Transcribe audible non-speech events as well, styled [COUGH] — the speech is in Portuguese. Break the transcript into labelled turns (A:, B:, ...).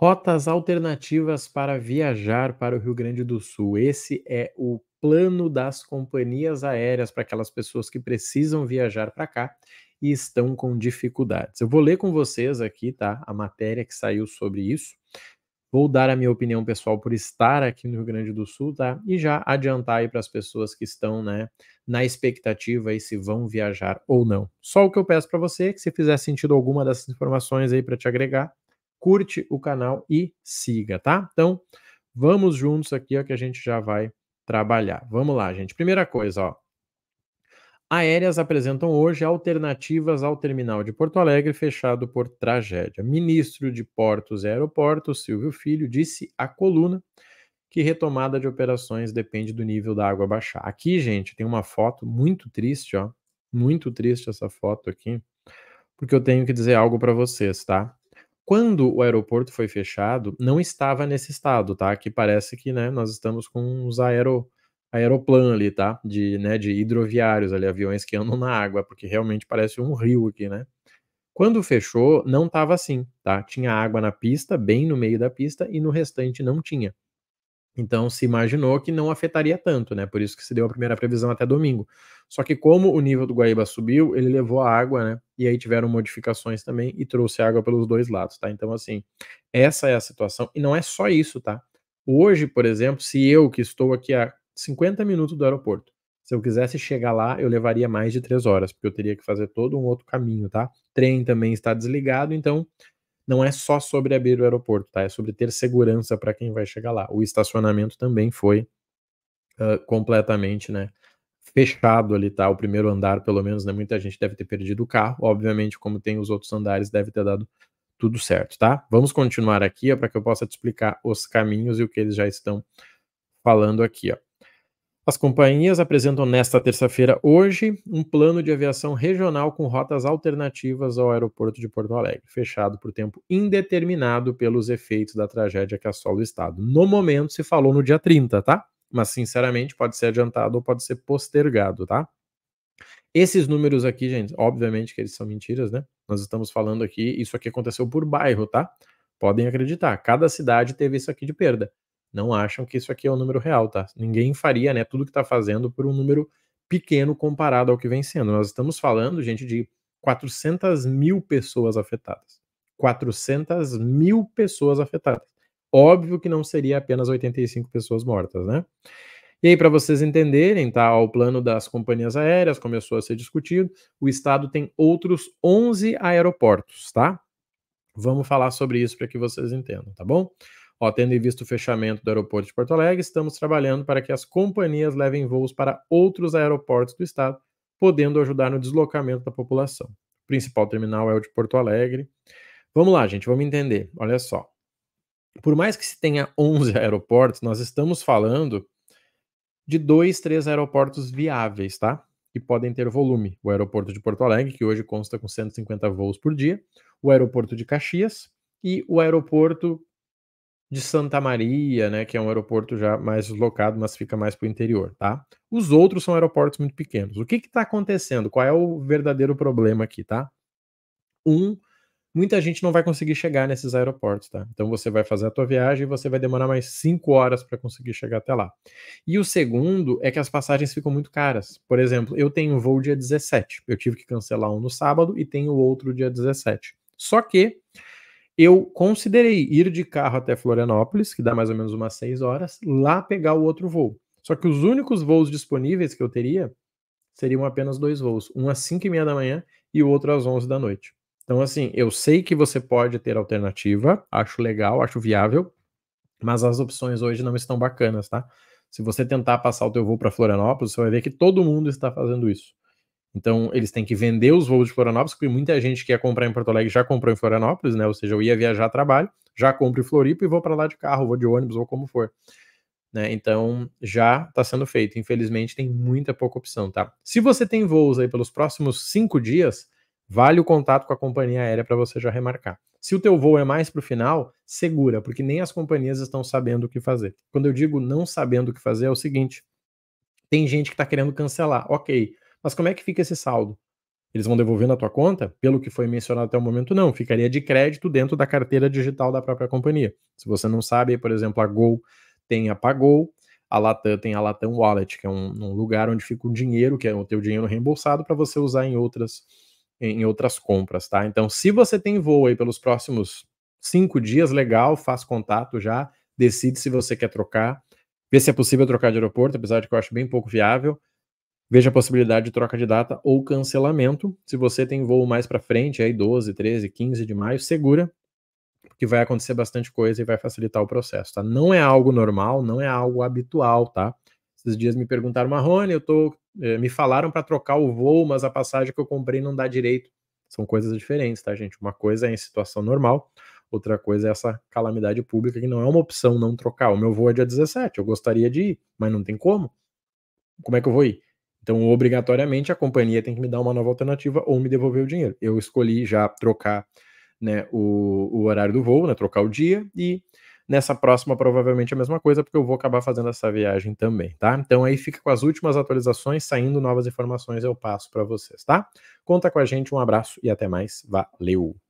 A: Rotas alternativas para viajar para o Rio Grande do Sul. Esse é o plano das companhias aéreas para aquelas pessoas que precisam viajar para cá e estão com dificuldades. Eu vou ler com vocês aqui, tá? A matéria que saiu sobre isso. Vou dar a minha opinião pessoal por estar aqui no Rio Grande do Sul, tá? E já adiantar aí para as pessoas que estão, né, na expectativa aí se vão viajar ou não. Só o que eu peço para você é que se fizer sentido alguma dessas informações aí para te agregar, curte o canal e siga, tá? Então, vamos juntos aqui, ó, que a gente já vai trabalhar. Vamos lá, gente. Primeira coisa, ó. Aéreas apresentam hoje alternativas ao terminal de Porto Alegre fechado por tragédia. Ministro de Portos e Aeroportos, Silvio Filho, disse à coluna que retomada de operações depende do nível da água baixar. Aqui, gente, tem uma foto muito triste, ó. Muito triste essa foto aqui, porque eu tenho que dizer algo para vocês, tá? Quando o aeroporto foi fechado, não estava nesse estado, tá? Que parece que, né, nós estamos com uns aero, aeroplan ali, tá? De, né, de hidroviários ali, aviões que andam na água, porque realmente parece um rio aqui, né? Quando fechou, não estava assim, tá? Tinha água na pista, bem no meio da pista, e no restante não tinha. Então se imaginou que não afetaria tanto, né? Por isso que se deu a primeira previsão até domingo. Só que como o nível do Guaíba subiu, ele levou a água, né? E aí tiveram modificações também e trouxe água pelos dois lados, tá? Então assim, essa é a situação e não é só isso, tá? Hoje, por exemplo, se eu que estou aqui a 50 minutos do aeroporto, se eu quisesse chegar lá, eu levaria mais de três horas, porque eu teria que fazer todo um outro caminho, tá? Trem também está desligado, então não é só sobre abrir o aeroporto, tá? É sobre ter segurança para quem vai chegar lá. O estacionamento também foi uh, completamente, né? Fechado ali, tá? O primeiro andar, pelo menos, né? Muita gente deve ter perdido o carro. Obviamente, como tem os outros andares, deve ter dado tudo certo, tá? Vamos continuar aqui, para que eu possa te explicar os caminhos e o que eles já estão falando aqui, ó. As companhias apresentam nesta terça-feira, hoje, um plano de aviação regional com rotas alternativas ao aeroporto de Porto Alegre, fechado por tempo indeterminado pelos efeitos da tragédia que assola o estado. No momento se falou no dia 30, tá? Mas sinceramente pode ser adiantado ou pode ser postergado, tá? Esses números aqui, gente, obviamente que eles são mentiras, né? Nós estamos falando aqui, isso aqui aconteceu por bairro, tá? Podem acreditar, cada cidade teve isso aqui de perda. Não acham que isso aqui é o um número real, tá? Ninguém faria, né, tudo que está fazendo por um número pequeno comparado ao que vem sendo. Nós estamos falando, gente, de 400 mil pessoas afetadas. 400 mil pessoas afetadas. Óbvio que não seria apenas 85 pessoas mortas, né? E aí, para vocês entenderem, tá? O plano das companhias aéreas começou a ser discutido. O Estado tem outros 11 aeroportos, tá? Vamos falar sobre isso para que vocês entendam, tá bom? Ó, tendo em vista o fechamento do aeroporto de Porto Alegre, estamos trabalhando para que as companhias levem voos para outros aeroportos do estado, podendo ajudar no deslocamento da população. O principal terminal é o de Porto Alegre. Vamos lá, gente, vamos entender. Olha só. Por mais que se tenha 11 [LAUGHS] aeroportos, nós estamos falando de dois, três aeroportos viáveis, tá? Que podem ter volume. O aeroporto de Porto Alegre, que hoje consta com 150 voos por dia, o aeroporto de Caxias e o aeroporto de Santa Maria, né, que é um aeroporto já mais deslocado, mas fica mais para o interior, tá? Os outros são aeroportos muito pequenos. O que está acontecendo? Qual é o verdadeiro problema aqui, tá? Um, muita gente não vai conseguir chegar nesses aeroportos, tá? Então você vai fazer a tua viagem e você vai demorar mais cinco horas para conseguir chegar até lá. E o segundo é que as passagens ficam muito caras. Por exemplo, eu tenho um voo dia 17, eu tive que cancelar um no sábado e tenho outro dia 17. Só que eu considerei ir de carro até Florianópolis, que dá mais ou menos umas seis horas, lá pegar o outro voo. Só que os únicos voos disponíveis que eu teria seriam apenas dois voos, um às 5 e meia da manhã e o outro às 11 da noite. Então, assim, eu sei que você pode ter alternativa, acho legal, acho viável, mas as opções hoje não estão bacanas, tá? Se você tentar passar o teu voo para Florianópolis, você vai ver que todo mundo está fazendo isso. Então, eles têm que vender os voos de Florianópolis, porque muita gente que ia comprar em Porto Alegre já comprou em Florianópolis, né? Ou seja, eu ia viajar a trabalho, já compro em Floripa e vou para lá de carro, vou de ônibus ou como for. Né? Então, já está sendo feito. Infelizmente, tem muita pouca opção, tá? Se você tem voos aí pelos próximos cinco dias, vale o contato com a companhia aérea para você já remarcar. Se o teu voo é mais para o final, segura, porque nem as companhias estão sabendo o que fazer. Quando eu digo não sabendo o que fazer, é o seguinte, tem gente que está querendo cancelar. Ok, mas como é que fica esse saldo? Eles vão devolver na tua conta? Pelo que foi mencionado até o momento, não. Ficaria de crédito dentro da carteira digital da própria companhia. Se você não sabe, por exemplo, a Gol tem a Pagou, a Latam tem a Latam Wallet, que é um, um lugar onde fica o dinheiro, que é o teu dinheiro reembolsado para você usar em outras em outras compras, tá? Então, se você tem voo aí pelos próximos cinco dias, legal, faz contato já, decide se você quer trocar, vê se é possível trocar de aeroporto, apesar de que eu acho bem pouco viável, Veja a possibilidade de troca de data ou cancelamento. Se você tem voo mais para frente, aí 12, 13, 15 de maio, segura, que vai acontecer bastante coisa e vai facilitar o processo, tá? Não é algo normal, não é algo habitual, tá? Esses dias me perguntaram, Marrone, eu tô, eh, me falaram para trocar o voo, mas a passagem que eu comprei não dá direito. São coisas diferentes, tá, gente? Uma coisa é em situação normal, outra coisa é essa calamidade pública que não é uma opção não trocar. O meu voo é dia 17, eu gostaria de ir, mas não tem como. Como é que eu vou ir? Então, obrigatoriamente, a companhia tem que me dar uma nova alternativa ou me devolver o dinheiro. Eu escolhi já trocar né, o, o horário do voo, né, trocar o dia, e nessa próxima provavelmente a mesma coisa, porque eu vou acabar fazendo essa viagem também, tá? Então aí fica com as últimas atualizações, saindo novas informações eu passo para vocês, tá? Conta com a gente, um abraço e até mais. Valeu!